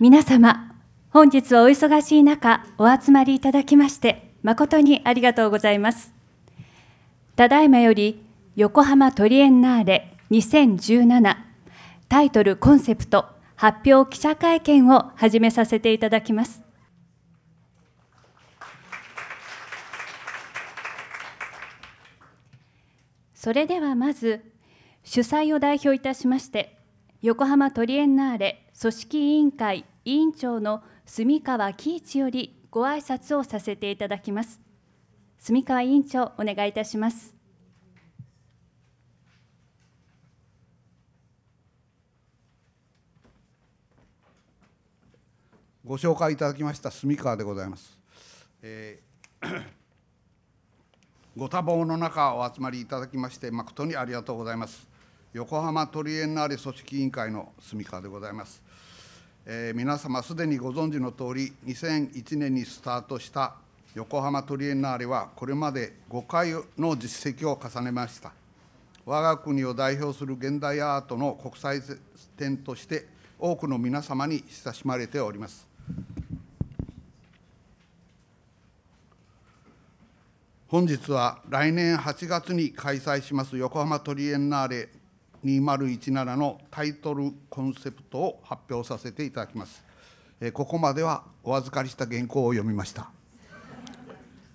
皆様、本日はお忙しい中、お集まりいただきまして、誠にありがとうございます。ただいまより、横浜トリエンナーレ2017タイトルコンセプト発表記者会見を始めさせていただきます。それではまず、主催を代表いたしまして、横浜トリエンナーレ組織委員会委員長の住川喜一よりご挨拶をさせていただきます。住川委員長、お願いいたします。ご紹介いただきました住川でございます。えー ご多忙の中お集まりいただきまして誠にありがとうございます。横浜トリエンナーレ組織委員会の住川でございます。えー、皆様すでにご存知のとおり2001年にスタートした横浜トリエンナーレはこれまで5回の実績を重ねました我が国を代表する現代アートの国際展として多くの皆様に親しまれております本日は来年8月に開催します横浜トリエンナーレ2017のタイトルコンセプトを発表させていただきます。えここまではお預かりした原稿を読みました。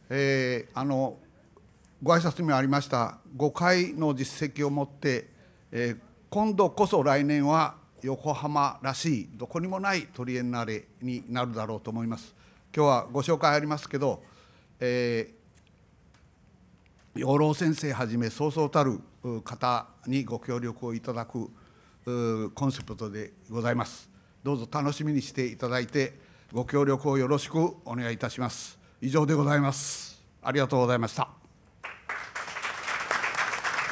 えー、あのご挨拶にもありました5回の実績を持って、えー、今度こそ来年は横浜らしいどこにもないトリエンナーレになるだろうと思います。今日はご紹介ありますけど、えー、養老先生はじめそうそうたる方にご協力をいただくコンセプトでございます。どうぞ楽しみにしていただいて、ご協力をよろしくお願いいたします。以上でございます。ありがとうございました。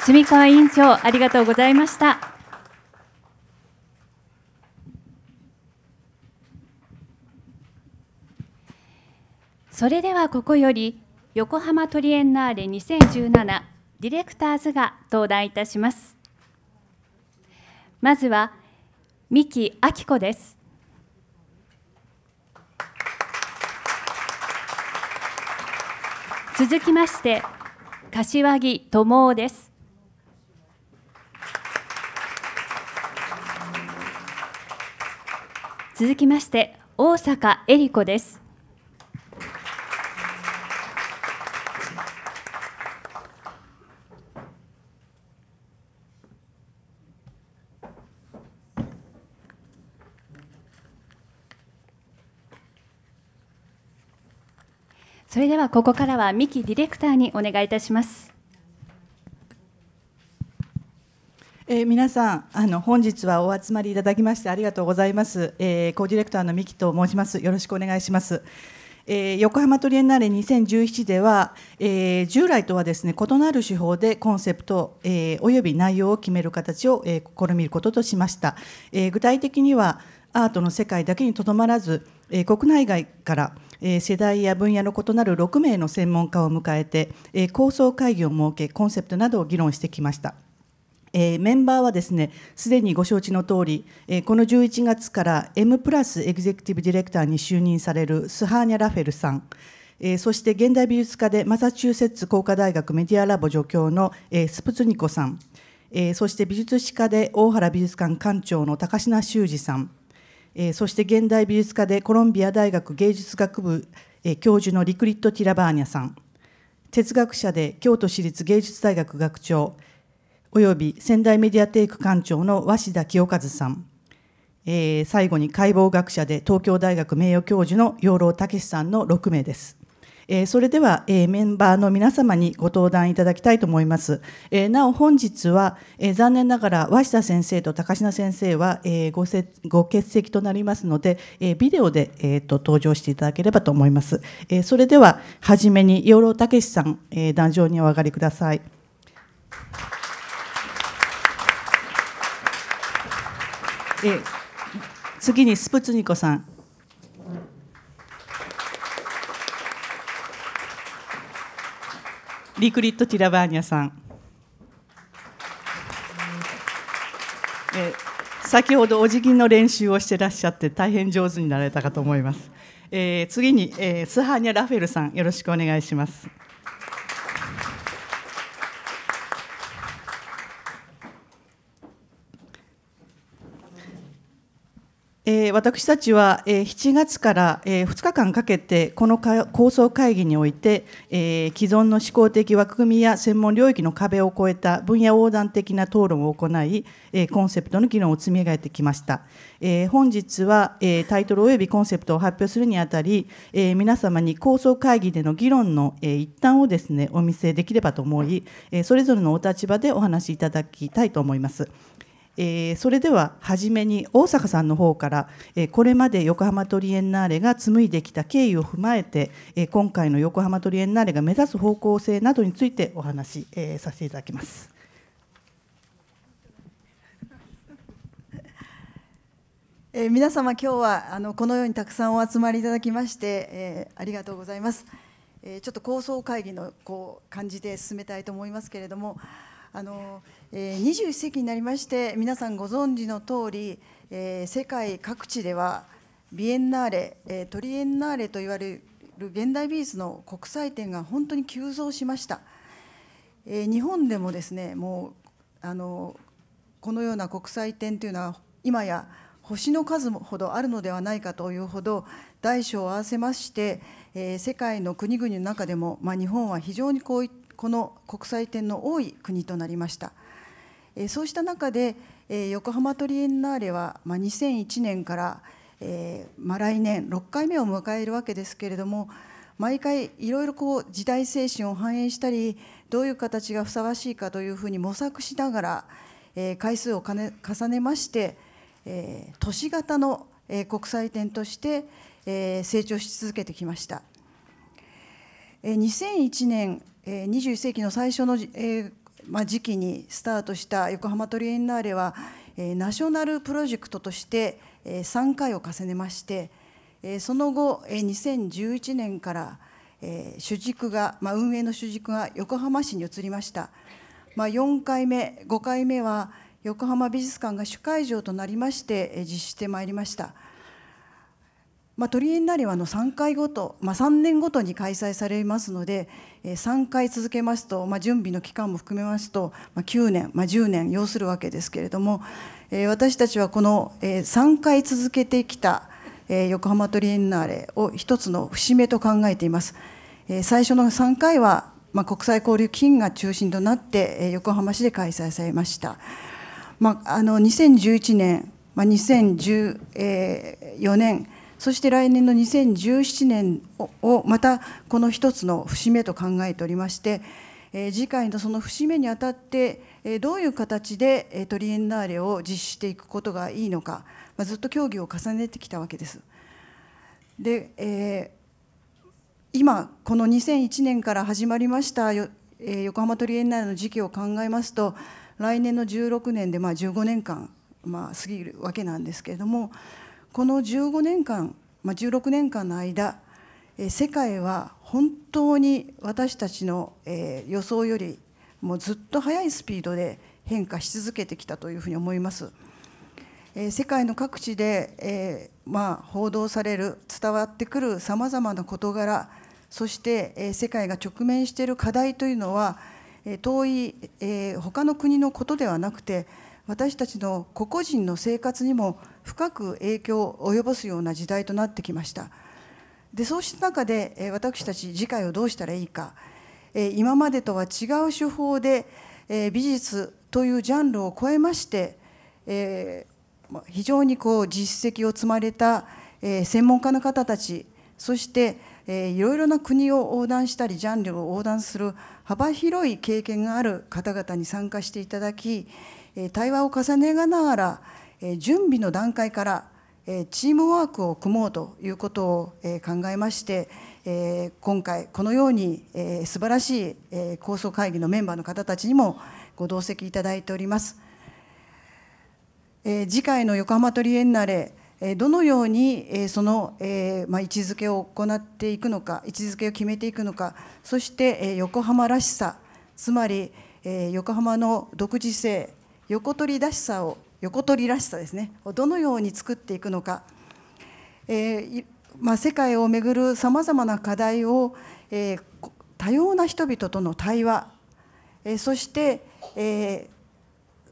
住川委員長、ありがとうございました。それではここより横浜トリエンナーレ2017ディレクターズが登壇いたしますまずは三木明子です続きまして柏木智夫です続きまして大阪恵理子ですはここからは三木ディレクターにお願いいたします。えー、皆さんあの本日はお集まりいただきましてありがとうございます、えー、コーディレクターの三木と申しますよろしくお願いします、えー、横浜トリエンナーレ2017では、え従来とはですね異なる手法でコンセプト、えおよび内容を決める形を、え試みることとしました、え具体的にはアートの世界だけにとどまらず、え国内外からえ世代や分野の異なる6名の専門家を迎えて、え構想会議を設けコンセプトなどを議論してきました。えメンバーはですねすでにご承知の通り、えこの11月から M プラスエグゼクティブディレクターに就任されるスハーニャ・ラフェルさん、えそして現代美術家でマサチューセッツ工科大学メディアラボ助教の、えスプツニコさん、えそして美術史家で大原美術館館長の高階修二さんえそして現代美術家でコロンビア大学芸術学部、え教授のリクリット・ティラバーニャさん哲学者で京都市立芸術大学学長および仙台メディアテイク館長の鷲田清和さん、え最後に解剖学者で東京大学名誉教授の養老孟さんの6名です。えそれでは、えメンバーの皆様にご登壇いただきたいと思います。えなお本日は、え残念ながら鷲田先生と高階先生は、えごせご欠席となりますので、えビデオで、えーと、登場していただければと思います。えそれでは初めに養老孟さん、え壇上にお上がりください。え次にスプツニコさん、リクリット・ティラバーニャさん。え先ほどお辞儀の練習をしてらっしゃって大変上手になられたかと思います。えー、次に、えー、スハーニャ・ラフェルさんよろしくお願いします。えー、私たちは、えー、7月から、えー、2日間かけてこの構想会議において、えー、既存の思考的枠組みや専門領域の壁を越えた分野横断的な討論を行い、えー、コンセプトの議論を積み上げてきました、えー、本日は、えー、タイトル及びコンセプトを発表するにあたり、えー、皆様に構想会議での議論の、えー、一端をですねお見せできればと思い、えー、それぞれのお立場でお話しいただきたいと思います。えー、それでは初めに大阪さんの方から、えー、これまで横浜トリエンナーレが紡いできた経緯を踏まえて、えー、今回の横浜トリエンナーレが目指す方向性などについてお話し、えー、させていただきます。えー、皆様今日はあのこのようにたくさんお集まりいただきまして、えー、ありがとうございます、えー、ちょっと構想会議のこう感じで進めたいと思いますけれどもあの、えー、21世紀になりまして皆さんご存知の通り、えー、世界各地ではビエンナーレ、えー、トリエンナーレといわれる現代美術の国際展が本当に急増しました、えー、日本でもですねもうあのこのような国際展というのは今や星の数ほどあるのではないかというほど大小を合わせまして、えー、世界の国々の中でも、まあ、日本は非常にこういったこの国際展の多い国となりました。そうした中で横浜トリエンナーレは2001年から来年6回目を迎えるわけですけれども毎回いろいろこう時代精神を反映したりどういう形がふさわしいかというふうに模索しながら回数を重ねまして都市型の国際展として成長し続けてきました。2001年21世紀の最初の、時期にスタートした横浜トリエンナーレは、ナショナルプロジェクトとして、3回を重ねまして、その後、2011年から、主軸が、運営の主軸が横浜市に移りました、4回目5回目は横浜美術館が主会場となりまして、実施してまいりました。まあ、トリエンナーレはあの3回ごと、まあ、3年ごとに開催されますので、えー、3回続けますと、まあ、準備の期間も含めますと、まあ、9年、まあ、10年要するわけですけれども、えー、私たちはこの、えー、3回続けてきた、えー、横浜トリエンナーレを一つの節目と考えています。えー、最初の3回は、まあ、国際交流金が中心となって、えー、横浜市で開催されました。まあ、あの2011年、まあ、2014年、そして来年の2017年をまたこの一つの節目と考えておりまして、え次回のその節目にあたって、えどういう形で、えトリエンナーレを実施していくことがいいのか、まあ、ずっと協議を重ねてきたわけです。で、えー、今この2001年から始まりましたえ横浜トリエンナーレの時期を考えますと来年の16年でまあ15年間、まあ、過ぎるわけなんですけれどもこの15年間、まあ、16年間の間、えー、世界は本当に私たちの、えー、予想よりもうずっと速いスピードで変化し続けてきたというふうに思います。えー、世界の各地で、えーまあ、報道される伝わってくるさまざまな事柄そして、えー、世界が直面している課題というのは、えー、遠い、えー、他の国のことではなくて私たちの個々人の生活にも深く影響を及ぼすような時代となってきましたでそうした中で私たち次回をどうしたらいいか今までとは違う手法で美術というジャンルを超えまして、え非常にこう実績を積まれた、え専門家の方たちそして、えいろいろな国を横断したりジャンルを横断する幅広い経験がある方々に参加していただき、え対話を重ねながら、準備の段階からチームワークを組もうということを考えまして今回このように素晴らしい構想会議のメンバーの方たちにもご同席いただいております次回の横浜トリエンナーレどのようにその位置づけを行っていくのか位置づけを決めていくのかそして横浜らしさつまり横浜の独自性横取りらしさを横取りらしさですねをどのように作っていくのか、えー、まあ、世界をめぐるさまざまな課題を、えー、多様な人々との対話、えー、そして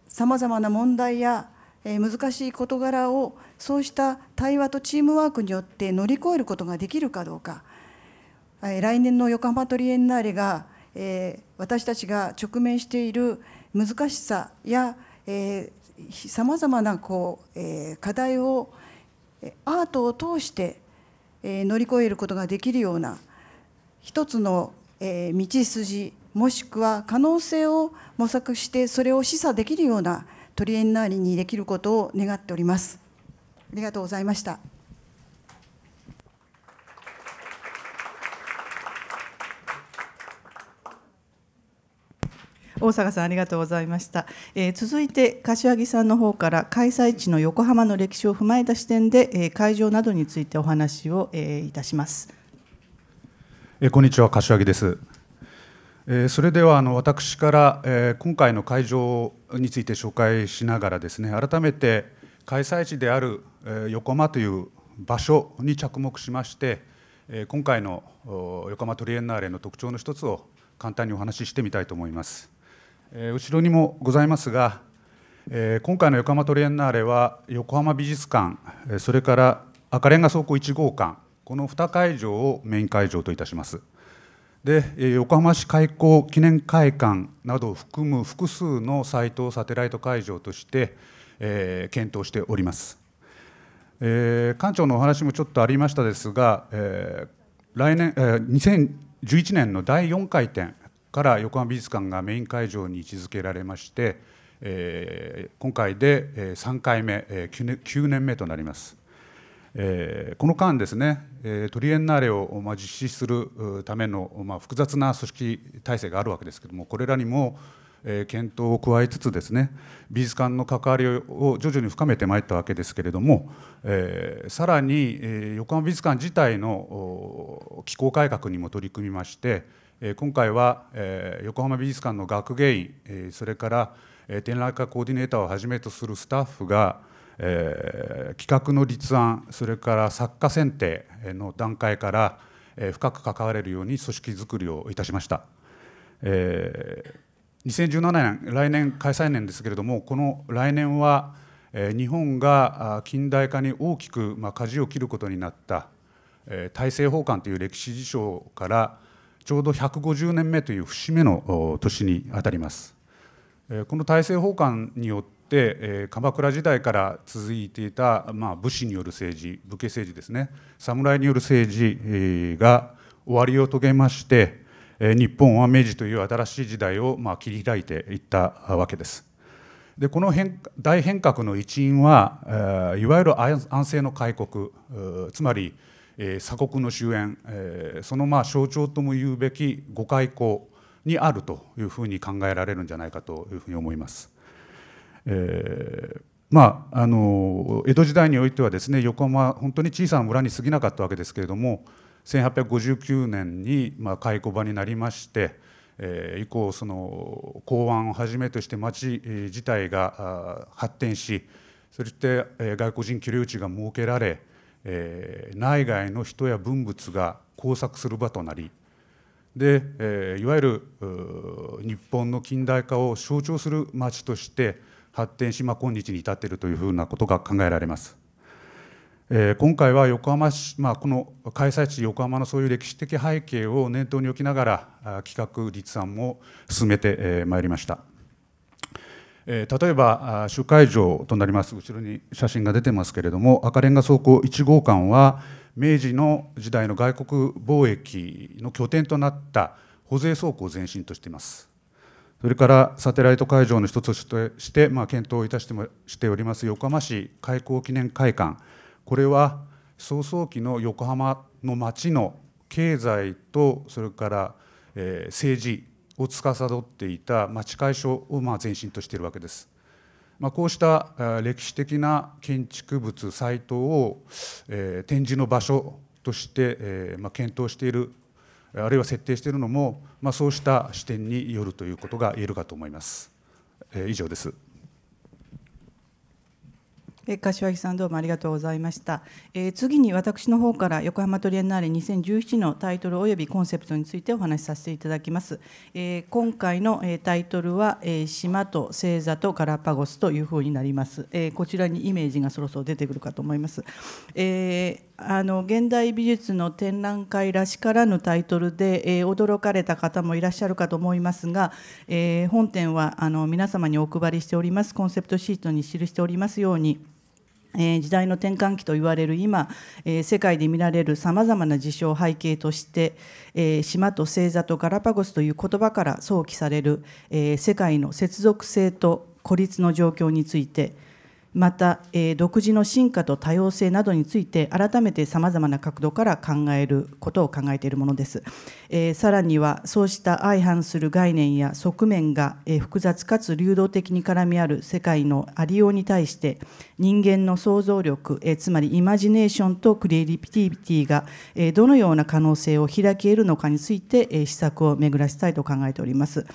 さまざまな問題や、え難しい事柄をそうした対話とチームワークによって乗り越えることができるかどうか、え来年の横浜トリエンナーレが、え私たちが直面している難しさや、えー、さまざまなこう、え課題をアートを通して、え乗り越えることができるような一つの、え道筋もしくは可能性を模索してそれを示唆できるようなトリエンナーリにできることを願っております。ありがとうございました。大阪さんありがとうございました、えー、続いて柏木さんの方から開催地の横浜の歴史を踏まえた視点で、えー、会場などについてお話を、えー、いたします、えー、こんにちは柏木です、えー、それではあの私から、えー、今回の会場について紹介しながらですね改めて開催地である、えー、横浜という場所に着目しまして、えー、今回の横浜トリエンナーレの特徴の一つを簡単にお話ししてみたいと思います。え後ろにもございますが、え今回の横浜トリエンナーレは横浜美術館、えそれから赤レンガ倉庫1号館この2会場をメイン会場といたしますで、え横浜市開港記念会館などを含む複数のサイトをサテライト会場として、え検討しております、え館長のお話もちょっとありましたですが、え来年、え2011年の第4回展から横浜美術館がメイン会場に位置づけられまして、え今回で3回目え9年年目となります。えー、この間ですね、えー、トリエンナーレを、まあ、実施するための、まあ、複雑な組織体制があるわけですけどもこれらにも、えー、検討を加えつつですね美術館の関わりを徐々に深めてまいったわけですけれども、えー、さらに、えー、横浜美術館自体の機構改革にも取り組みまして、今回は横浜美術館の学芸員それから展覧会コーディネーターをはじめとするスタッフが企画の立案それから作家選定の段階から深く関われるように組織づくりをいたしました。2017年来年開催年ですけれどもこの来年は日本が近代化に大きく舵を切ることになった大政奉還という歴史事象からちょうど150年目という節目の年にあたります。この大政奉還によって鎌倉時代から続いていた、まあ、武士による政治武家政治ですね侍による政治が終わりを遂げまして日本は明治という新しい時代をまあ切り開いていったわけです。でこの変大変革の一因はいわゆる安政の開国つまりえー、鎖国の終焉、えー、そのまあ象徴とも言うべき五開港にあるというふうに考えられるんじゃないかというふうに思います。えーまあ、あの江戸時代においてはですね横浜は本当に小さな村に過ぎなかったわけですけれども1859年に、まあ、開場になりまして、えー、以降その港湾をはじめとして町自体が発展しそして外国人居留地が設けられえー、内外の人や文物が交錯する場となりで、えー、いわゆる日本の近代化を象徴する町として発展し、まあ、今日に至っているというふうなことが考えられます。えー、今回は横浜市、まあ、この開催地横浜のそういう歴史的背景を念頭に置きながら企画立案も進めてまいりました。え例えば集会場となります後ろに写真が出てますけれども赤レンガ倉庫1号館は明治の時代の外国貿易の拠点となった保税倉庫を前身としていますそれからサテライト会場の一つとして、まあ、検討いたしてもしております横浜市開港記念会館これは早々期の横浜の町の経済とそれから、え政治を司っていた、まあ、地解をまあ前進としているわけです。まあ、こうした歴史的な建築物サイトを、え展示の場所として、えまあ、検討しているあるいは設定しているのも、まあ、そうした視点によるということが言えるかと思います。え以上です。柏木さんどうもありがとうございました、えー、次に私の方から横浜トリエンナーレ2017のタイトル及びコンセプトについてお話しさせていただきます、えー、今回の、えタイトルは、え島と星座とガラパゴスというふうになります、えこちらにイメージがそろそろ出てくるかと思います、えあの現代美術の展覧会らしからぬタイトルで、えー、驚かれた方もいらっしゃるかと思いますが、えー、本展はあの皆様にお配りしておりますコンセプトシートに記しておりますように。え時代の転換期と言われる今、え世界で見られるさまざまな事象を背景として、え島と星座とガラパゴスという言葉から想起される、え世界の接続性と孤立の状況についてまた、えー、独自の進化と多様性などについて改めてさまざまな角度から考えることを考えているものです、えー、さらにはそうした相反する概念や側面が、えー、複雑かつ流動的に絡み合う世界のありように対して人間の想像力、えー、つまりイマジネーションとクリエイティビティが、えー、どのような可能性を開き得るのかについて、えー、施策を巡らしたいと考えております。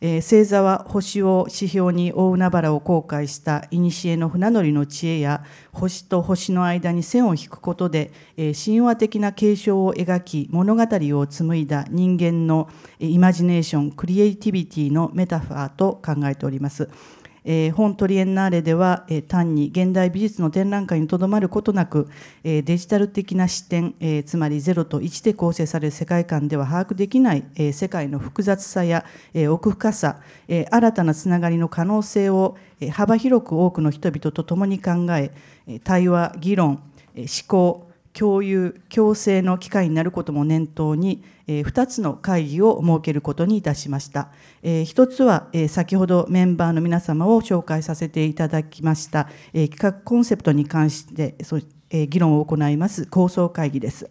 え星座は星を指標に大海原を航海した古の船乗りの知恵や星と星の間に線を引くことで、え神話的な継承を描き物語を紡いだ人間のイマジネーションクリエイティビティのメタファーと考えております。えー、本トリエンナーレでは、えー、単に現代美術の展覧会にとどまることなく、えー、デジタル的な視点、えー、つまり0と1で構成される世界観では把握できない、えー、世界の複雑さや、えー、奥深さ、えー、新たなつながりの可能性を、えー、幅広く多くの人々と共に考え対話議論思考共有共生の機会になることも念頭に、え2つの会議を設けることにいたしました、え1つは、え先ほどメンバーの皆様を紹介させていただきました、え企画コンセプトに関してそ、え議論を行います構想会議です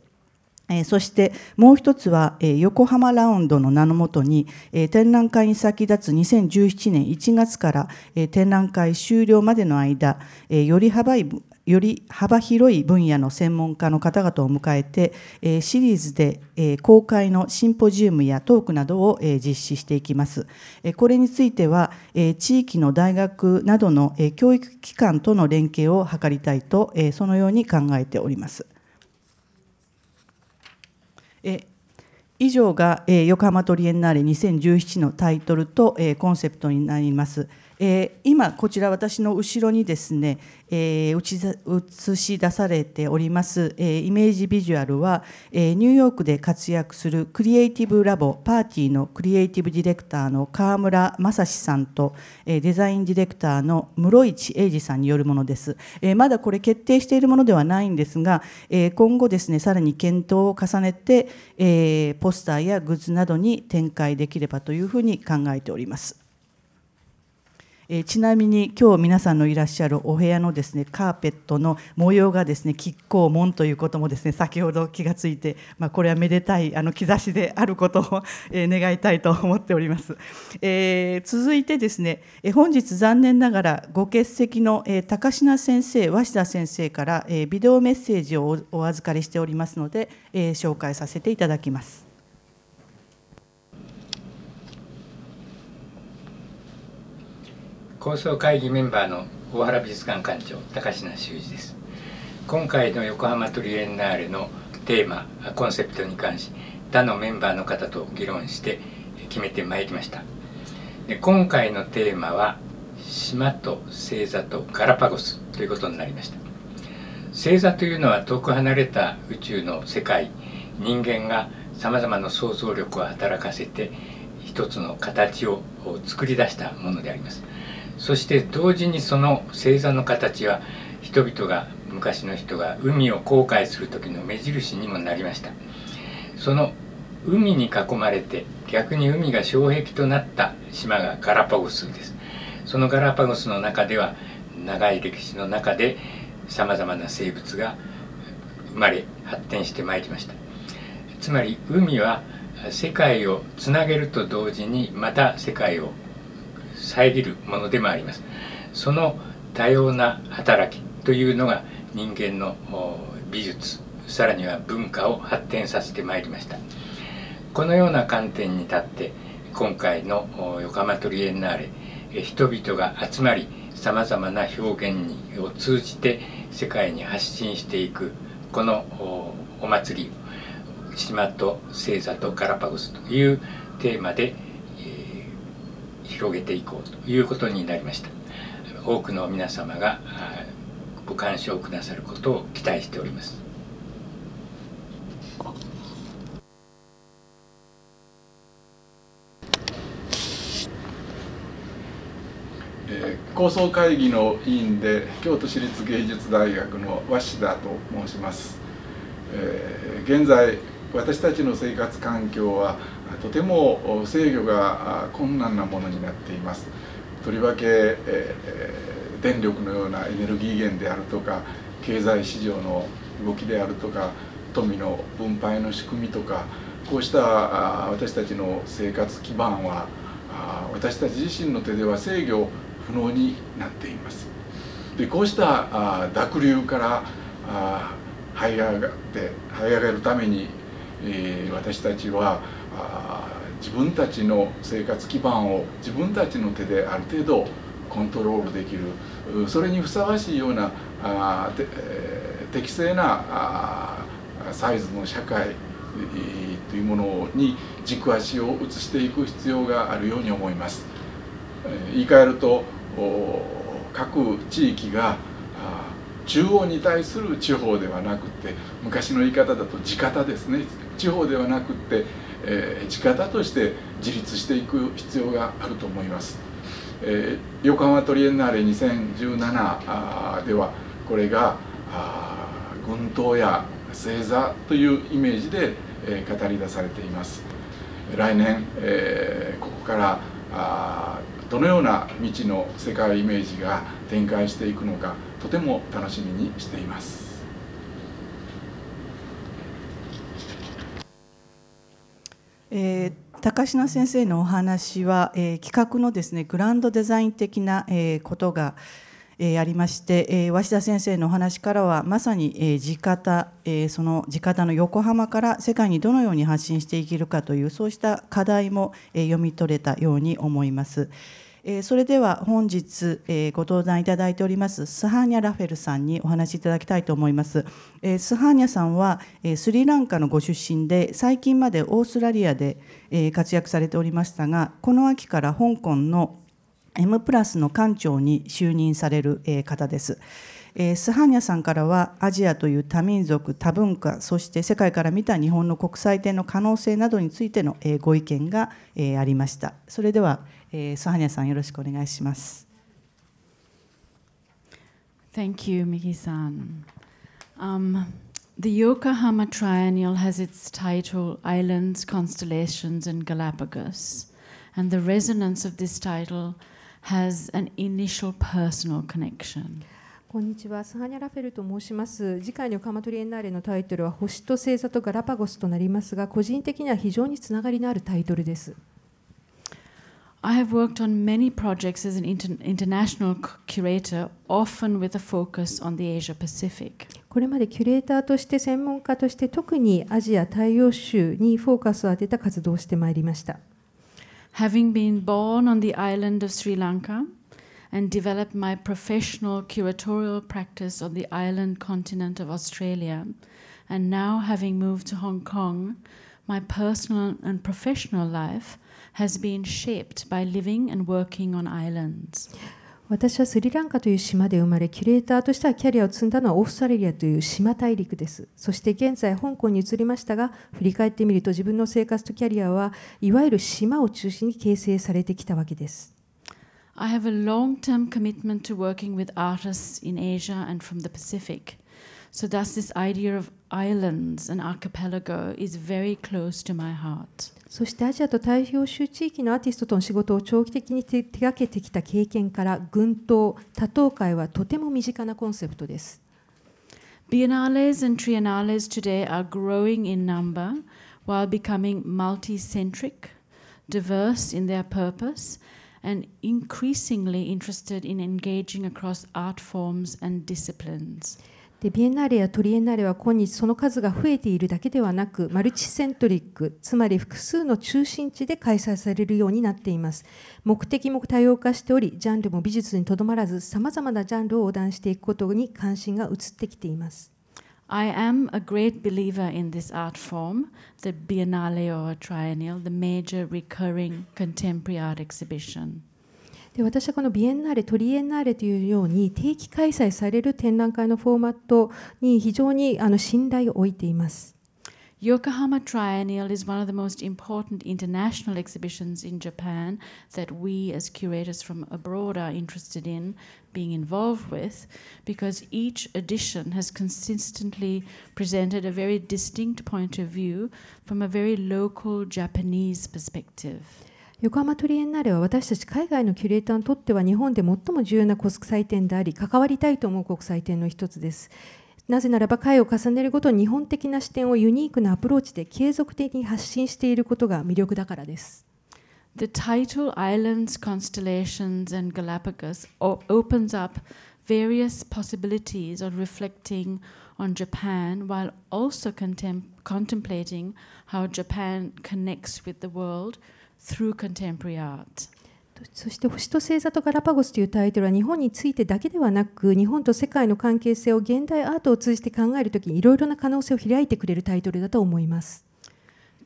えそしてもう1つは、え横浜ラウンドの名のもとに、え展覧会に先立つ2017年1月から、え展覧会終了までの間、えより幅い、より幅広い分野の専門家の方々を迎えて、えシリーズで、え公開のシンポジウムやトークなどを、え実施していきます。えこれについては、え地域の大学などの、え教育機関との連携を図りたいと、えそのように考えております。え以上が、え横浜トリエンナーレ2017のタイトルと、えコンセプトになります。えー、今こちら私の後ろにですね、えー、映し出されております、えー、イメージビジュアルは、えニューヨークで活躍するクリエイティブラボパーティーのクリエイティブディレクターの河村正史さんと、えデザインディレクターの室市英二さんによるものです、えまだこれ決定しているものではないんですが、え今後ですねさらに検討を重ねて、えポスターやグッズなどに展開できればというふうに考えております。えちなみに今日皆さんのいらっしゃるお部屋のですねカーペットの模様がですね亀甲門ということもですね先ほど気がついて、まあ、これはめでたいあの兆しであることを、え願いたいと思っております、えー、続いてですね、え本日残念ながらご欠席の、え高階先生鷲田先生から、えビデオメッセージをお預かりしておりますので、え紹介させていただきます構想会議メンバーの大原美術館館長高階修二です今回の横浜トリエンナーレのテーマコンセプトに関し他のメンバーの方と議論して決めてまいりましたで今回のテーマは島と星座とガラパゴスということになりました星座というのは遠く離れた宇宙の世界人間がさまざまな想像力を働かせて一つの形を作り出したものでありますそして同時にその星座の形は人々が昔の人が海を航海する時の目印にもなりましたその海に囲まれて逆に海が障壁となった島がガラパゴスですそのガラパゴスの中では長い歴史の中でさまざまな生物が生まれ発展してまいりましたつまり海は世界をつなげると同時にまた世界を遮るものでもあります。その多様な働きというのが人間の美術さらには文化を発展させてまいりましたこのような観点に立って今回の横浜トリエンナーレ人々が集まりさまざまな表現にを通じて世界に発信していくこのお祭り島と星座とガラパゴスというテーマで広げていこうということになりました多くの皆様がご鑑賞くださることを期待しております構想会議の委員で京都市立芸術大学の鷲田と申します、えー、現在私たちの生活環境はとても制御が困難なものになっていますとりわけ、えー、電力のようなエネルギー源であるとか経済市場の動きであるとか富の分配の仕組みとかこうした私たちの生活基盤は私たち自身の手では制御不能になっていますでこうした濁流から這い上がって這い上がるためにえ私たちは自分たちの生活基盤を自分たちの手である程度コントロールできるそれにふさわしいようなあ、適正なあサイズの社会、というものに軸足を移していく必要があるように思います。言い換えると各地域が中央に対する地方ではなくて昔の言い方だと地方ですね地方ではなくって、えー、地方として自立していく必要があると思います、えー、横浜トリエンナーレ2017ではこれが軍刀や星座というイメージで、えー、語り出されています来年、えー、ここからあどのような未知の世界イメージが展開していくのかとても楽しみにしていますえー、高階先生のお話は、えー、企画のですねグランドデザイン的な、えー、ことが、えありまして、え鷲田先生のお話からはまさに、え地方、えその地方の横浜から世界にどのように発信していけるかというそうした課題も、え読み取れたように思います。えー、それでは本日、えー、ご登壇いただいておりますスハーニャ・ラフェルさんにお話しいただきたいと思います、えー、スハーニャさんは、えスリランカのご出身で最近までオーストラリアで、え活躍されておりましたがこの秋から香港の M プラスの館長に就任される、え方です、えー、スハーニャさんからはアジアという多民族多文化そして世界から見た日本の国際展の可能性などについての、えご意見が、えありましたそれではえー、ソハニャさんよろしくお願いします。Thank you, Miki-san. Um, the Yokohama Triennial has its title Islands, Constellations, and Galapagos. And the resonance of this title has an initial personal connection. こんにちは、スハニャ・ラフェルと申します。次回のカマトリエンナーレのタイトルは、星と星座とガラパゴスとなりますが、個人的には非常につながりのあるタイトルです。I have worked on many projects as an inter international curator, often with a focus on the Asia Pacific. これまでキュレーターとして専門家として特にアジア太陽州にフォーカスを当てた活動をしてまいりました。Having been born on the island of Sri Lanka and developed my professional curatorial practice on the island continent of Australia, and now having moved to Hong Kong, my personal and professional life has been shaped by living and working on islands. 私はスリランカという島で生まれ、キュレーターとしてはキャリアを積んだのはオーストラリアという島大陸です。そして現在、香港に移りましたが、振り返ってみると自分の生活とキャリアはいわゆる島を中心に形成されてきたわけです。I have a long term commitment to working with artists in Asia and from the Pacific. So, thus, this idea of islands and archipelago is very close to my heart. そしてアジアと太平洋州地域のアーティストとの仕事を長期的に手がけてきた経験から群島多島会はとても身近なコンセプトです。Biennales and triennales today are growing in number while becoming multicentric, diverse in their purpose, and increasingly interested in engaging across art forms and disciplines. でビエンナーレやトリエンナーレは今日その数が増えているだけではなくマルチセントリックつまり複数の中心地で開催されるようになっています目的も多様化しておりジャンルも美術にとどまらずさまざまなジャンルを横断していくことに関心が移ってきています I am a great believer in this art form, the Biennale or Triennial, the major recurring contemporary art exhibition. で私はこのビエンナーレトリエンナーレというように定期開催される展覧会のフォーマットに非常にあの信頼を置いています。Yokohama Triennial is one of the most important international exhibitions in Japan that we, as curators from abroad, are interested in being involved with because each edition has consistently presented a very distinct point of view from a very local Japanese perspective. 横浜トリエンナーレは私たち海外のキュレーターにとっては日本で最も重要な国際展であり関わりたいと思う国際展の一つですなぜならば回を重ねるごとに日本的な視点をユニークなアプローチで継続的に発信していることが魅力だからです The title Islands, Constellations and Galapagos opens up various possibilities of reflecting on Japan while also contemplating how Japan connects with the world through contemporary art. そして星と星座とガラパゴスというタイトルは日本についてだけではなく日本と世界の関係性を現代アートを通じて考えるときにいろいろな可能性を開いてくれるタイトルだと思います。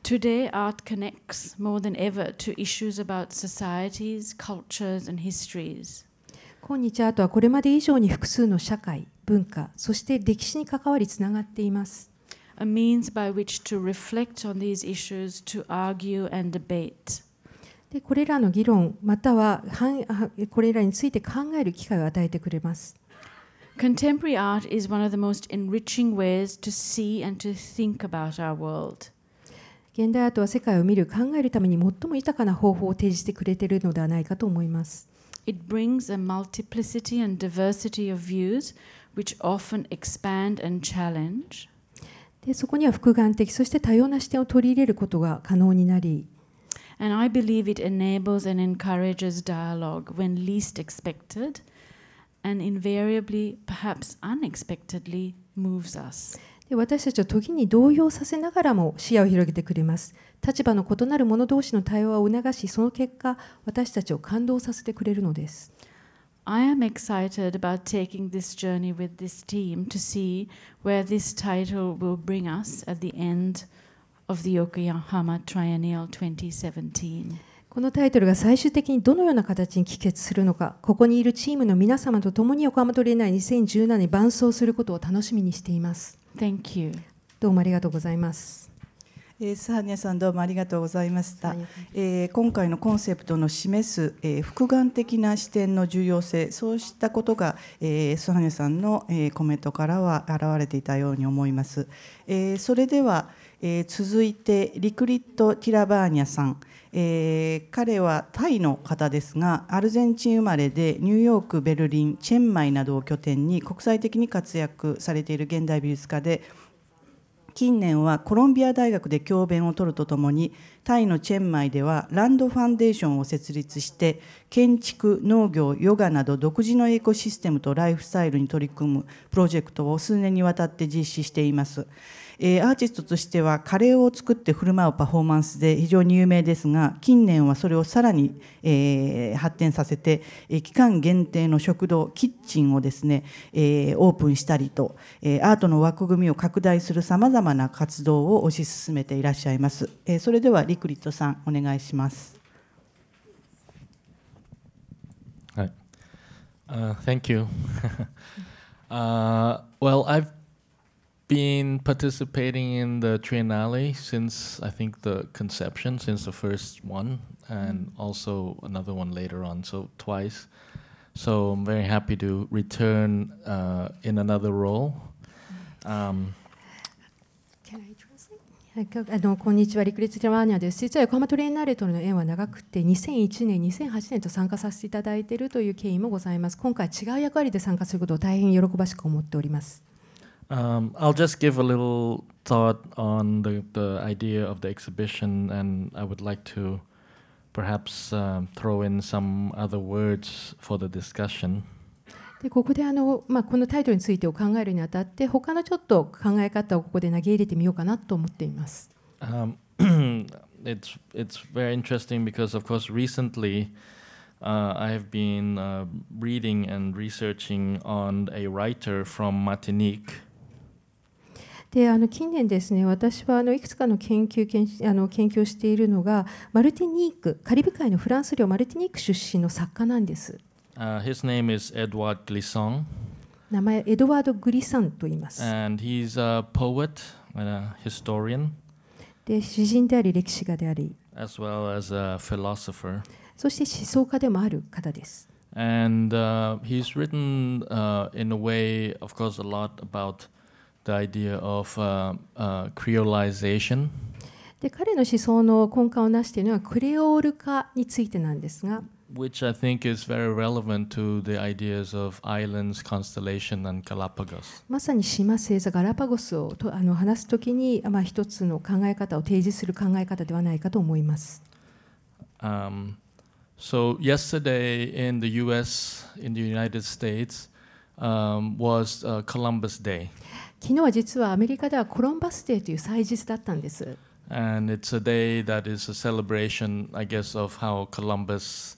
Today, art connects more than ever to issues about societies, cultures, and histories. 今日アートはこれまで以上に複数の社会、文化、そして歴史に関わりつながっています。A means by which to reflect on these issues, to argue and debate. でこれらの議論またはこれらについて考える機会を与えてくれます。Contemporary art is one of the most enriching ways to see and to think about our world. 現代アートは世界を見る、考えるために最も豊かな方法を提示してくれているのではないかと思います。It brings a multiplicity and diversity of views, which often expand and challenge. でそこには複眼的、そして多様な視点を取り入れることが可能になり、And I believe it enables and encourages dialogue when least expected and invariably, perhaps unexpectedly, moves us. で私たちは時に動揺させながらも視野を広げてくれます。立場の異なる者同士の対話を促し、その結果、私たちを感動させてくれるのです。I am excited about taking this journey with this team to see where this title will bring us at the end of of the Yokohama Triennial 2017. このタイトルが最終的にどのような形に帰結するのか、ここにいるチームの皆様と共に横浜トレーナー2017に伴走することを楽しみにしています。Thank you. どうもありがとうございます。えー、サーニャさんどうもありがとうございました、えー、今回のコンセプトの示す、えー、複眼的な視点の重要性そうしたことが、えー、サーニャさんの、えー、コメントからは表れていたように思います、えー、それでは、えー、続いてリクリット・ティラバーニャさん、えー、彼はタイの方ですがアルゼンチン生まれでニューヨークベルリンチェンマイなどを拠点に国際的に活躍されている現代美術家で近年はコロンビア大学で教鞭を取るとともにタイのチェンマイではランドファンデーションを設立して建築農業ヨガなど独自のエコシステムとライフスタイルに取り組むプロジェクトを数年にわたって実施しています。えー、アーティストとしてはカレーを作って振る舞うパフォーマンスで非常に有名ですが近年はそれをさらに、えー、発展させて、えー、期間限定の食堂キッチンをですね、えー、オープンしたりと、えー、アートの枠組みを拡大するさまざまな活動を推し進めていらっしゃいます、えー、それではリクリットさんお願いします。はい、uh, thank you. uh, well, I've been participating in the Triennale since I think the conception, since the first one, and also another one later on, so twice. So I'm very happy to return uh, in another role. Um, あのこんにちは、リクリッツ・ティラマーニャです。実は横浜トレーナーレとの縁は長くて、2001年、2008年と参加させていただいているという経緯もございます。今回、違う役割で参加することを大変喜ばしく思っております。Um, I'll just give a little thought on the, the idea of the exhibition, and I would like to perhaps um, throw in some other words for the discussion. でここであの、まあ、このタイトルについてを考えるにあたって他のちょっと考え方をここで投げ入れてみようかなと思っています。Um, it's, it's very interesting because of course recently uh, I have been uh, reading and researching on a writer from Martinique であの近年ですね私はあのいくつかの研究研あの研究をしているのがマルティニークカリブ海のフランス領マルティニーク出身の作家なんです。Uh, his name is Edward Glisson. 名前エドワード・グリサンと言います。And he's a poet and a historian. で詩人であり歴史家であり。As well as a philosopher. そして思想家でもある方です。And、uh, he's written、uh, in a way, of course, a lot about the idea of uh, uh, creolization. で彼の思想の根幹をなしているのはクレオール化についてなんですが。Which I think is very relevant to the ideas of islands, constellation, and Galapagos. まさに島星座ガラパゴスをとあの話すときに、まあ、一つの考え方を提示する考え方ではないかと思います。Um, so, yesterday in the US, in the United States, um, was uh, Columbus Day. 昨日は実はアメリカではコロンバスデーという祭日だったんです。And it's a day that is a celebration, I guess, of how Columbus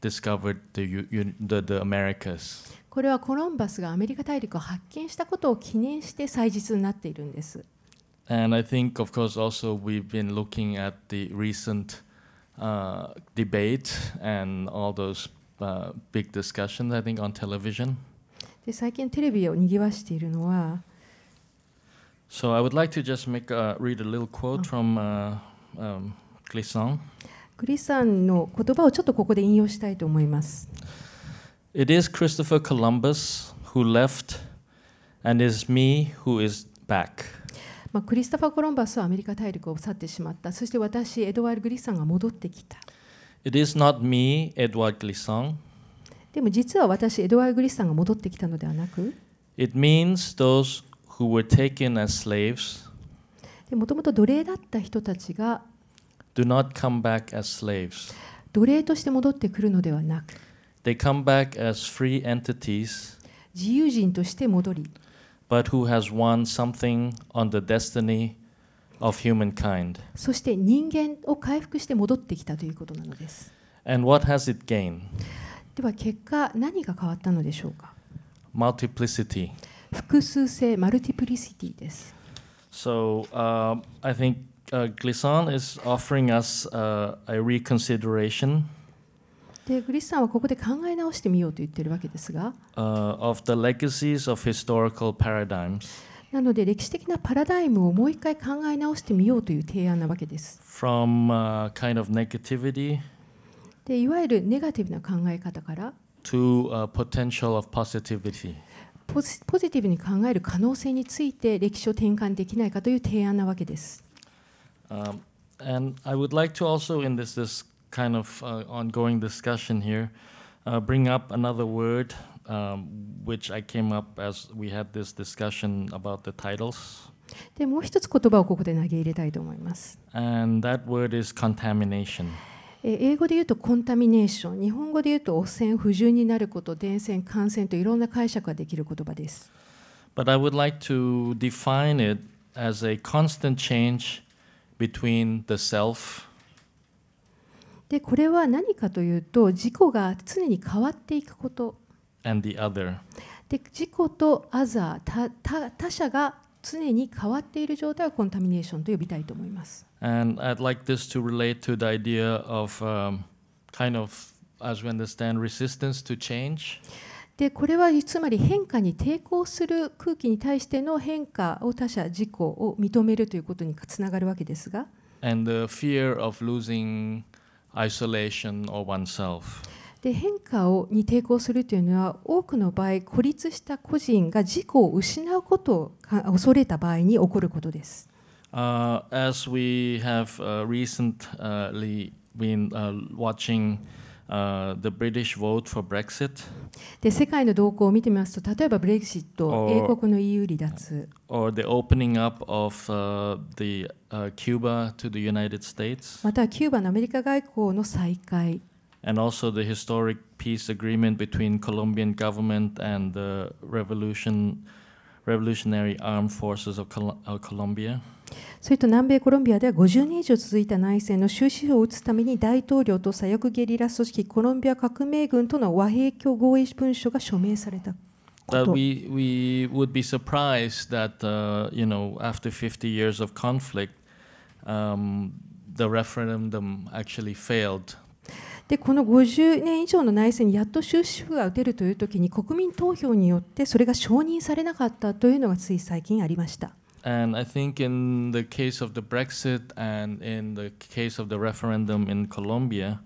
discovered the, the, the Americas. これはコロンバスがアメリカ大陸を発見したことを記念して祭日になっているんです。And I think, of course, also we've been looking at the recent uh, debate and all those uh, big discussions, I think, on television. で最近テレビを賑わしているのは So I would like to just make a, read a little quote from uh, um, Clisson. クリさんの言葉をちょっとここで引用したいと思います。It is Christopher Columbus who left and is me who is back. まあ、クリスタファー・コロンバスはアメリカ大陸を去ってしまった。そして私、エドワール・グリッサンが戻ってきた。It is not me, Edward Glisson, でも実は私、エドワード・グリスさんが戻ってきたのではなく、It means those who were taken as slaves もともと奴隷だった人たちが do not come back as slaves. 奴隷として戻ってくるのではなく、They come back as free entities, 自由人として戻り、but who has won something on the destiny of humankind. そして人間を回復して戻ってきたということなのです。And what has it gained? では結果何が変わったのでしょうか multiplicity 複数性マルティプリシティです So、uh, I think uh, g l i s s a n is offering us、uh, a reconsideration uh, of the legacies of historical paradigms なので歴史的なパラダイムをもう一回考え直してみようという提案なわけです。From、uh, kind of negativity でいわゆるネガティブな考え方からポジティブに考える可能性について歴史を転換できないかという提案なわけです。でもう一つ言葉をここで投げ入れたいと思います。英語で言うとコンタミネーション日本語で言うと汚染不純になること伝染感染といろんな解釈ができる言葉です。But I would like to define it as a constant change between the self でこれは何かというと自己が常に変わっていくこと and the other で自己と o t h 他他他者が常に変わっている状態をコンタミネーションと呼びたいと思います。And I'd like this to relate to the idea of、um, kind of, as we understand, resistance to change. でこれはつまり変化に抵抗する空気に対しての変化を他者自己を認めるということにつながるわけですが。And the fear of losing isolation or oneself. で変化をに抵抗するというのは多くの場合孤立した個人が自己を失うことを恐れた場合に起こることです。Uh, as we have uh, recently been uh, watching Uh, the British vote for Brexit. で世界の動向を見てみますと、例えばブレグジット、英国の EU 離脱。Or the opening up of、uh, the、uh, Cuba to the United States. またはキューバのアメリカ外交の再開。and also the historic peace agreement between Colombian government and the revolution, revolutionary armed forces of Col uh, Colombia. それと南米コロンビアでは50年以上続いた内戦の終止符を打つために大統領と左翼ゲリラ組織コロンビア革命軍との和平協合意文書が署名された。That we, we would be surprised that, uh, after 50 years of conflict, um, the referendum actually failed でこの50年以上の内戦にやっと終止符が打てるという時に国民投票によってそれが承認されなかったというのがつい最近ありました。And I think in the case of the Brexit and in the case of the referendum in Colombia,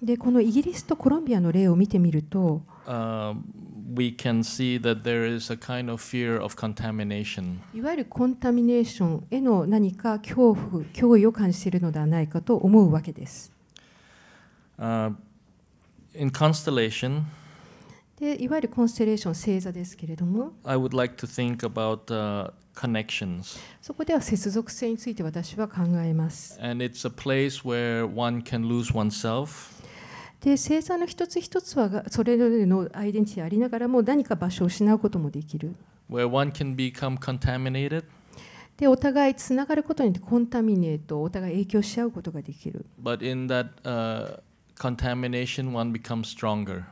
でこのイギリスとコロンビアの例を見てみると、uh, we can see that there is a kind of fear of contamination. いわゆるコンタミネーションへの何か恐怖、脅威を感じているのではないかと思うわけです。uh, in constellation, でいわゆるコンステレーション星座ですけれども I would like to think about uh, connections. そこでは接続性について私は考えます And it's a place where one can lose oneself. で星座の一つ一つはがそれぞれのアイデンティティありながらも何か場所を失うこともできる where one can become contaminated, でお互いつながることによってコンタミネートお互い影響し合うことができる but in that uh, contamination, one becomes stronger.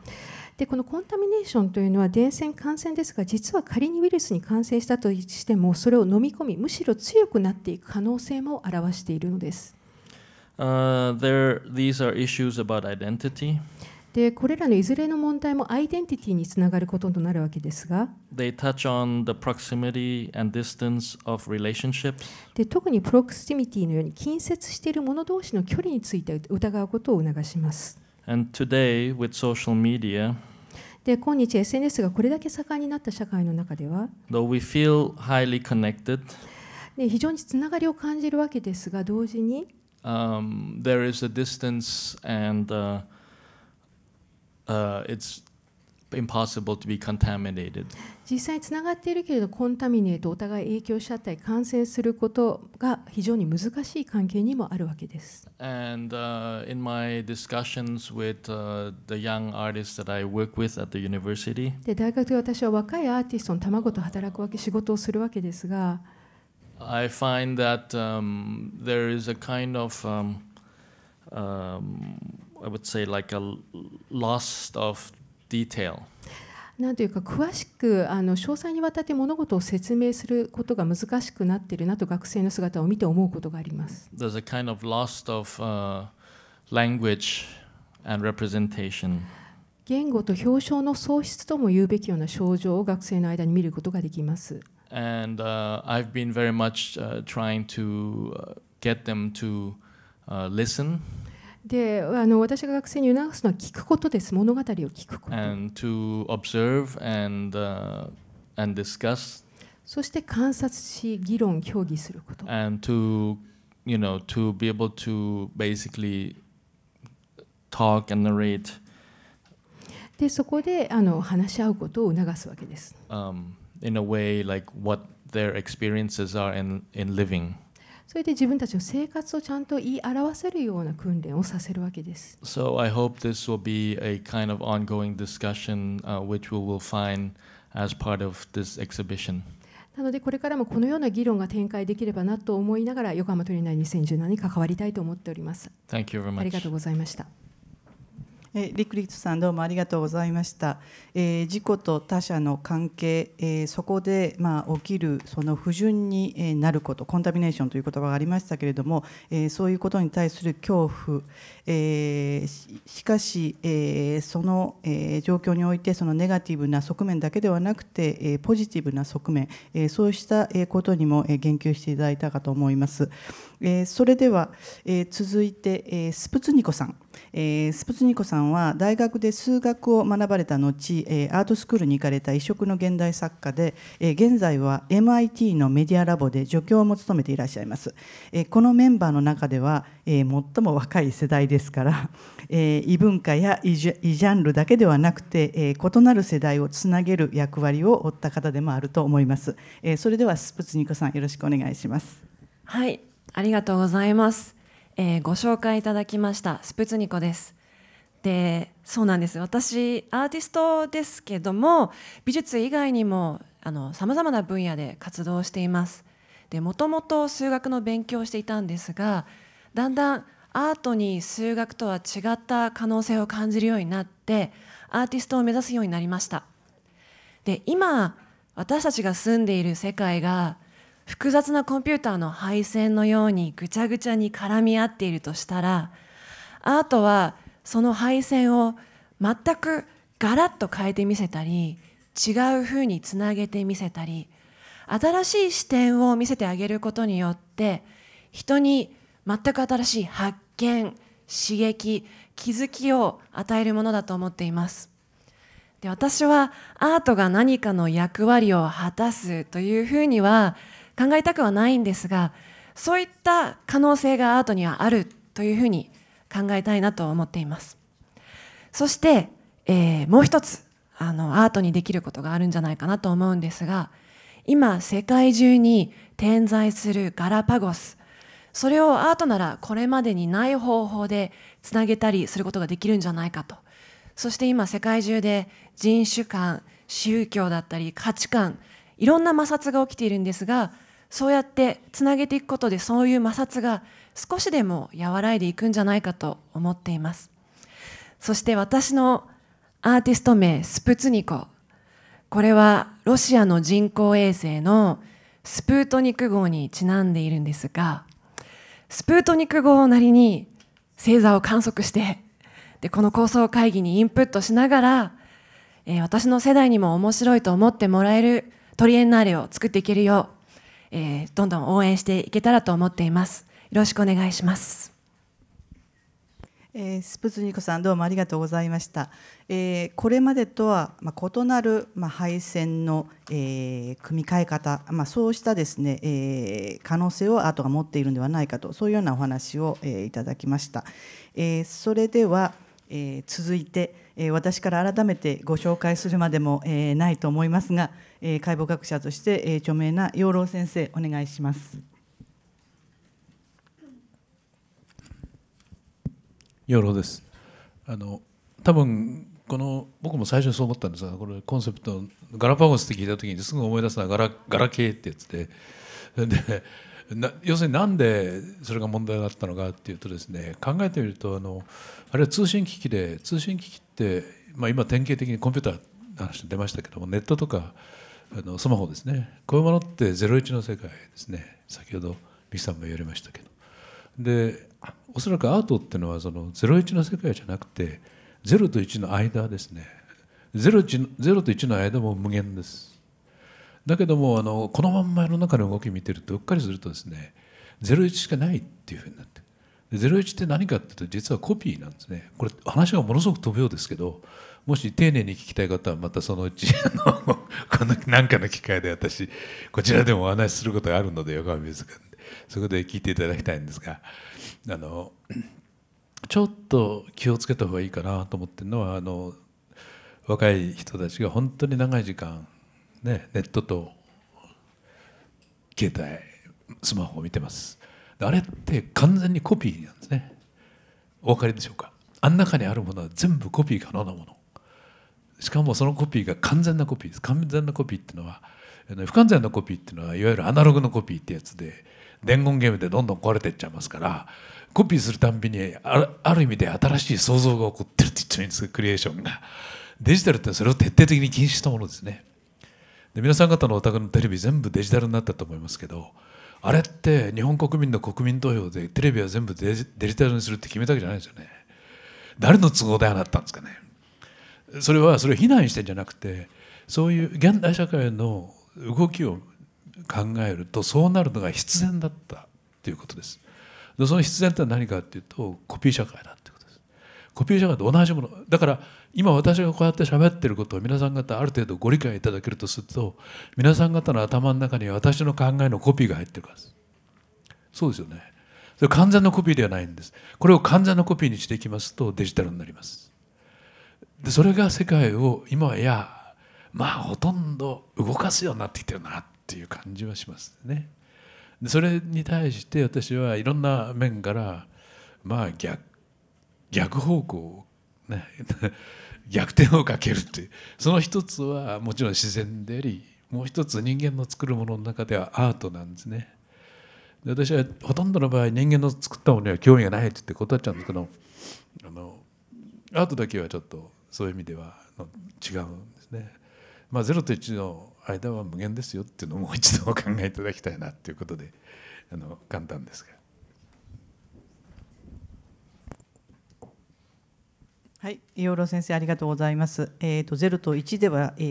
でこのコンタミネーションというのは伝染感染ですが実は仮にウイルスに感染したとしてもそれを飲み込みむしろ強くなっていく可能性も表しているのです。Uh, there, these are issues about identity. で、これらのいずれの問題もアイデンティティにつながることとなるわけですが、で、特にプロクシミティのように、近接している者同士の距離について疑うことを促します。And today, with social media, で、今日 SNS がこれだけ盛んになった社会の中では、though we feel highly connected, で非常につながりを感じるわけですが、同時に、um, there is a distance and、uh, uh, it's impossible to be contaminated. 実際つながっているけれど、コンタミネート、お互い影響し合ったり、感染することが非常に難しい関係にもあるわけです。And、uh, in my discussions with、uh, the young artists that I work with at the university, で大学で私は若いアーティストの卵と働くわけ、仕事をするわけですが、I find that、um, there is a kind of、um, um, I would say like a lust of detail. なんというか詳しくあの詳細にわたって物事を説明することが難しくなっているなと学生の姿を見て思うことがあります。A kind of lust of, language and representation. 言語と表彰の喪失とも言うべきような症状を学生の間に見ることができます。And, uh, I've been very much, trying to get t h e listen m to。であの私が学生に促すのは聞くことです。物語を聞くこと。And to observe and,、uh, and discuss. そして観察し、議論、協議すること。And to, you know, to be able to basically talk and narrate. で、そこであの話し合うことを促すわけです。Um, in a way, like what their experiences are in, in living. それで自分たちの生活をちゃんと言い表せるような訓練をさせるわけです。So I hope this will be a kind of ongoing discussion、uh, which we will find as part of this exhibition. なのでこれからもこのような議論が展開できればなと思いながら横浜トリナイ2017に関わりたいと思っております。Thank you very much. ありがとうございました。えリクリットさんどうもありがとうございました、えー、事故と他者の関係、えー、そこで、まあ、起きるその不順になることコンタミネーションという言葉がありましたけれども、えー、そういうことに対する恐怖、えしかし、えその、え状況においてそのネガティブな側面だけではなくて、えポジティブな側面、えそうしたことにも言及していただいたかと思います、えそれでは、え続いて、えスプツニコさんえー、スプツニコさんは大学で数学を学ばれた後、えー、アートスクールに行かれた異色の現代作家で、えー、現在は MIT のメディアラボで助教も務めていらっしゃいます、えー、このメンバーの中では、えー、最も若い世代ですから、えー、異文化や異ジャンルだけではなくて、えー、異なる世代をつなげる役割を負った方でもあると思います、えー、それではスプツニコさんよろしくお願いしますはいありがとうございますえー、ご紹介いただきましたスプツニコです。でそうなんです私アーティストですけども美術以外にもさまざまな分野で活動しています。でもともと数学の勉強をしていたんですがだんだんアートに数学とは違った可能性を感じるようになってアーティストを目指すようになりました。で今私たちが住んでいる世界が複雑なコンピューターの配線のようにぐちゃぐちゃに絡み合っているとしたらアートはその配線を全くガラッと変えてみせたり違うふうにつなげてみせたり新しい視点を見せてあげることによって人に全く新しい発見刺激気づきを与えるものだと思っていますで私はアートが何かの役割を果たすというふうには考えたくはないんですがそういった可能性がアートにはあるというふうに考えたいなと思っていますそして、えー、もう一つあのアートにできることがあるんじゃないかなと思うんですが今世界中に点在するガラパゴスそれをアートならこれまでにない方法でつなげたりすることができるんじゃないかとそして今世界中で人種観宗教だったり価値観いろんな摩擦が起きているんですがそうやってつなげていくことでそういう摩擦が少しでも和らいでいくんじゃないかと思っていますそして私のアーティスト名スプツニコこれはロシアの人工衛星のスプートニク号にちなんでいるんですがスプートニク号なりに星座を観測してでこの構想会議にインプットしながら、えー、私の世代にも面白いと思ってもらえるトリエンナーレを作っていけるようえー、どんどん応援していけたらと思っています。よろしくお願いします。えー、スプツニコさんどうもありがとうございました、えー、これまでとは、まあ、異なる、まあ、配線の、えー、組み替え方、まあ、そうしたですね、えー、可能性をアートが持っているんではないかとそういうようなお話を、えー、いただきました、えー、それでは、えー、続いてえ私から改めてご紹介するまでも、えないと思いますが、え解剖学者として、え著名な養老先生お願いします。養老です。あの多分この僕も最初そう思ったんですがこれコンセプトガラパゴスって聞いた時にすぐ思い出すのはガラガラ系ってやつででな要するになんでそれが問題だったのかっていうとですね考えてみるとあのあれは通信機器で通信機器って、まあ、今典型的にコンピューターの話出ましたけどもネットとかあのスマホですねこういうものって01の世界ですね先ほど美樹さんも言われましたけどでおそらくアートっていうのはその01の世界じゃなくて0と1の間ですね0と1の間も無限ですだけどもあのこのまんまの中の動き見てるとうっかりするとですね01しかないっていうふうになって01って何かっていうと実はコピーなんですねこれ話がものすごく飛ぶようですけどもし丁寧に聞きたい方はまたそのうち あのこの何かの機会で私こちらでもお話しすることがあるので横浜美術館でそこで聞いていただきたいんですがあのちょっと気をつけた方がいいかなと思ってるのはあの若い人たちが本当に長い時間ね、ネットと携帯スマホを見てますあれって完全にコピーなんですねお分かりでしょうかあん中にあるものは全部コピー可能なものしかもそのコピーが完全なコピーです完全なコピーっていうのは不完全なコピーっていうのはいわゆるアナログのコピーってやつで伝言ゲームでどんどん壊れていっちゃいますからコピーするたんびにある意味で新しい想像が起こってるって言ってもいいんですクリエーションがデジタルってそれを徹底的に禁止したものですねで皆さん方のお宅のテレビ全部デジタルになったと思いますけどあれって日本国民の国民投票でテレビは全部デジタルにするって決めたわけじゃないですよね誰の都合であなったんですかねそれはそれを非難してんじゃなくてそういう現代社会の動きを考えるとそうなるのが必然だったということですでその必然って何かっていうとコピー社会だっていうことですコピー社会と同じものだから今私がこうやって喋ってることを皆さん方ある程度ご理解いただけるとすると皆さん方の頭の中に私の考えのコピーが入ってるからですそうですよねそれ完全なコピーではないんですこれを完全なコピーにしていきますとデジタルになりますでそれが世界を今やまあほとんど動かすようになってきてるなっていう感じはしますねでそれに対して私はいろんな面からまあ逆逆方向をね、逆転をかけるっていうその一つはもちろん自然でありもう一つ人間の作るものの中ではアートなんですね。で私はほとんどの場合人間の作ったものには興味がないって言って断っちゃうんですけどあのアートだけはちょっとそういう意味では違うんですね。まあ、0と1の間は無限ですよっていうのをもう一度考えいただきたいなっていうことであの簡単ですが。はい、養老先生ありがとうございます。えっ、ー、と0と1では、え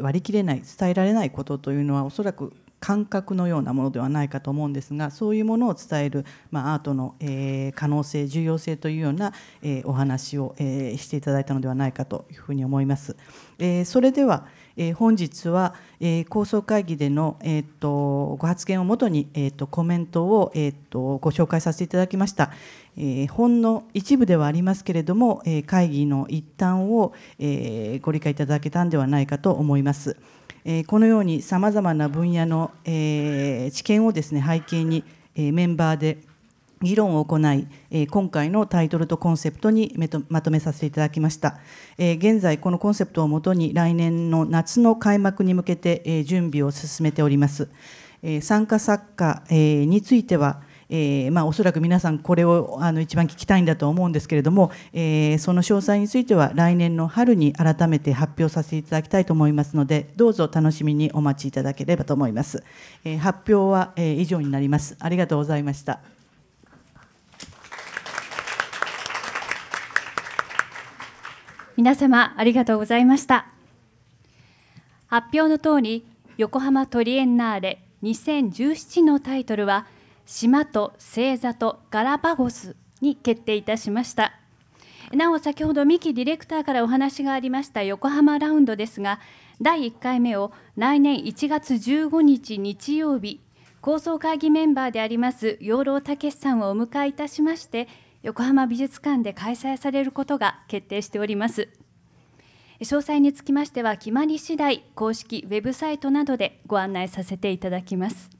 ー、割り切れない伝えられないことというのはおそらく感覚のようなものではないかと思うんですがそういうものを伝える、まあ、アートの、えー、可能性重要性というような、えお話を、えしていただいたのではないかというふうに思います。えそれでは、え本日は、え構想会議での、えと、ご発言をもとに、えと、コメントを、えとご紹介させていただきました、えー、ほんの一部ではありますけれども、えー、会議の一端を、えー、ご理解いただけたんではないかと思います。えー、このようにさまざまな分野の、えー、知見をですね背景に、えー、メンバーで議論を行い、え今回のタイトルとコンセプトにまとめさせていただきました、え現在このコンセプトをもとに来年の夏の開幕に向けて、え準備を進めております、え参加作家、えについては、えーまあ、おそらく皆さんこれをあの一番聞きたいんだと思うんですけれども、えー、その詳細については来年の春に改めて発表させていただきたいと思いますのでどうぞ楽しみにお待ちいただければと思います、えー、発表は、えー、以上になりますありがとうございました皆様ありがとうございました発表の通り横浜トリエンナーレ2017のタイトルは「島と星座とガラパゴスに決定いたしましたなお先ほど三木ディレクターからお話がありました横浜ラウンドですが第1回目を来年1月15日日曜日構想会議メンバーであります養老孟さんをお迎えいたしまして横浜美術館で開催されることが決定しております詳細につきましては決まり次第公式ウェブサイトなどでご案内させていただきます